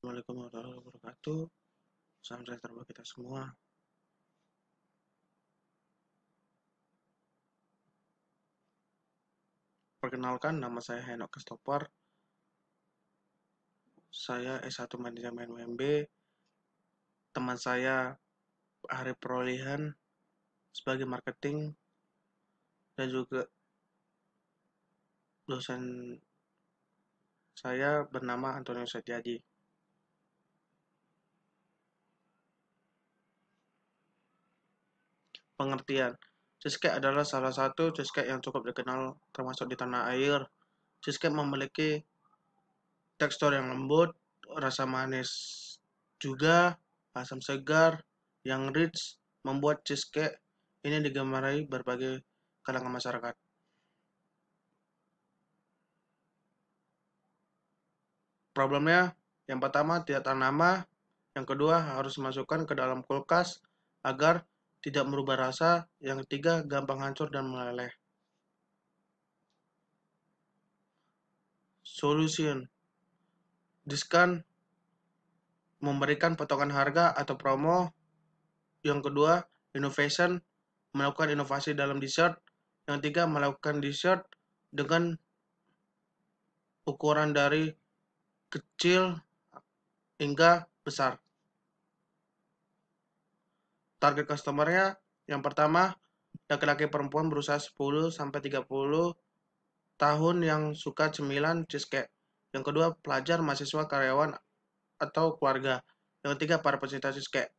Assalamualaikum warahmatullahi wabarakatuh. Salam sejahtera buat kita semua. Perkenalkan, nama saya Henok Kestopar, Saya S1 Manajemen UMB. Teman saya Arif perolehan sebagai marketing dan juga dosen saya bernama Antonio Setiaji. pengertian. Cheesecake adalah salah satu cheesecake yang cukup dikenal termasuk di tanah air. Cheesecake memiliki tekstur yang lembut, rasa manis juga, asam segar, yang rich, membuat cheesecake ini digemari berbagai kalangan masyarakat. Problemnya, yang pertama tidak ternama, yang kedua harus dimasukkan ke dalam kulkas agar tidak merubah rasa, yang ketiga gampang hancur dan meleleh. Solution diskon memberikan potongan harga atau promo. Yang kedua, innovation melakukan inovasi dalam dessert. Yang ketiga, melakukan dessert dengan ukuran dari kecil hingga besar target customernya yang pertama laki-laki perempuan berusia 10 sampai 30 tahun yang suka cemilan cheesecake. Yang kedua, pelajar, mahasiswa, karyawan atau keluarga. Yang ketiga, para pecinta cheesecake.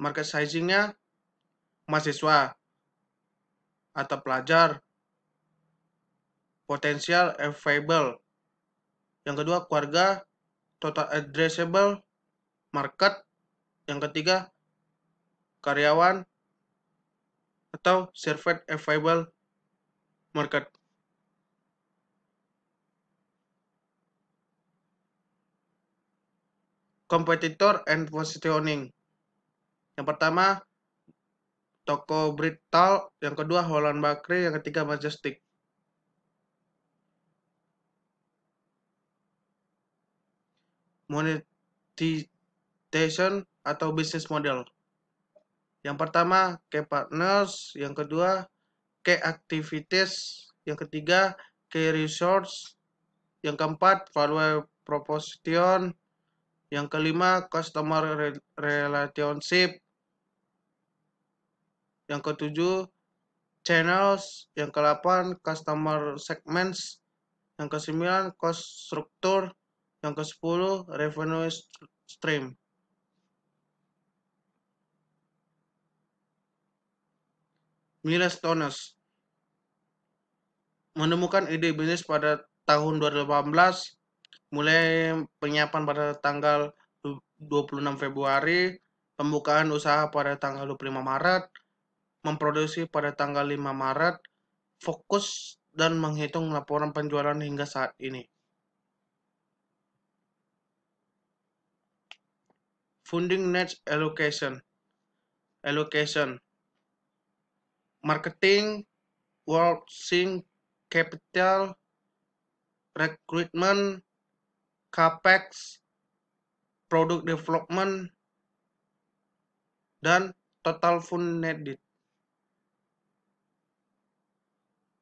Market sizingnya mahasiswa atau pelajar potensial available. Yang kedua, keluarga total addressable market, yang ketiga karyawan atau servant available market. kompetitor and positioning. Yang pertama, toko Brital, yang kedua Holland Bakery, yang ketiga Majestic. Monetize Station atau business model. Yang pertama, key partners, yang kedua, key activities, yang ketiga, key resource, yang keempat, value proposition, yang kelima, customer relationship, yang ketujuh, channels, yang kelapan customer segments, yang kesembilan cost structure, yang kesepuluh revenue stream. Miles Tones menemukan ide bisnis pada tahun 2018, mulai penyiapan pada tanggal 26 Februari, pembukaan usaha pada tanggal 25 Maret, memproduksi pada tanggal 5 Maret, fokus dan menghitung laporan penjualan hingga saat ini. Funding Net Allocation Allocation marketing, world sync capital, recruitment, capex, product development, dan total Fund funded.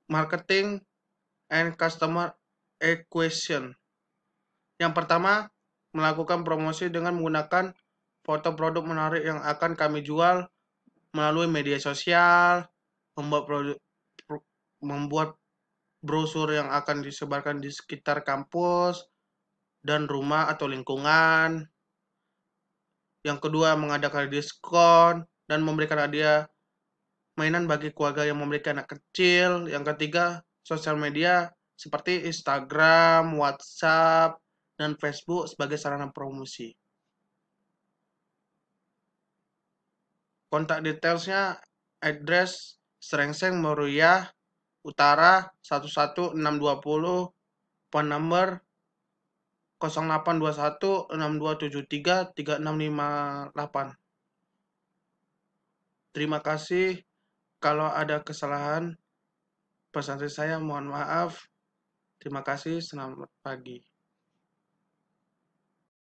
Marketing and customer Equation. Yang pertama, melakukan promosi dengan menggunakan foto produk menarik yang akan kami jual melalui media sosial, membuat produk membuat brosur yang akan disebarkan di sekitar kampus dan rumah atau lingkungan. Yang kedua, mengadakan diskon dan memberikan hadiah mainan bagi keluarga yang memiliki anak kecil. Yang ketiga, sosial media seperti Instagram, WhatsApp, dan Facebook sebagai sarana promosi. Kontak detailsnya, address Serengseng Moruya Utara 11620 phone number 0821 6273 3658 Terima kasih kalau ada kesalahan pesan saya mohon maaf. Terima kasih, selamat pagi.